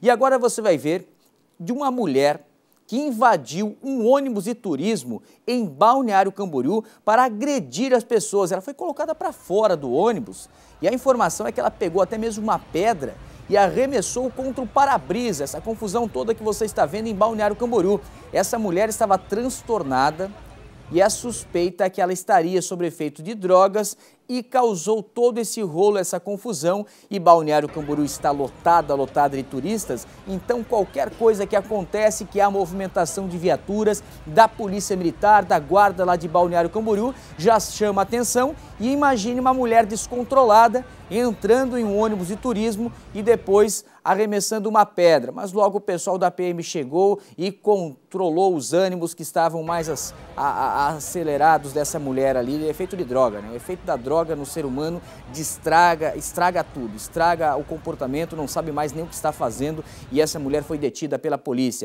E agora você vai ver de uma mulher que invadiu um ônibus de turismo em Balneário Camboriú para agredir as pessoas. Ela foi colocada para fora do ônibus e a informação é que ela pegou até mesmo uma pedra e arremessou contra o para-brisa, essa confusão toda que você está vendo em Balneário Camboriú. Essa mulher estava transtornada e a suspeita é que ela estaria sob efeito de drogas e causou todo esse rolo, essa confusão. E Balneário Camboriú está lotada, lotada de turistas, então qualquer coisa que acontece, que há movimentação de viaturas da Polícia Militar, da Guarda lá de Balneário Camboriú, já chama atenção. E imagine uma mulher descontrolada entrando em um ônibus de turismo e depois arremessando uma pedra. Mas logo o pessoal da PM chegou e controlou os ânimos que estavam mais as, a, a, acelerados dessa mulher ali, efeito é de droga, né? efeito é da droga joga no ser humano, destraga, estraga tudo, estraga o comportamento, não sabe mais nem o que está fazendo e essa mulher foi detida pela polícia.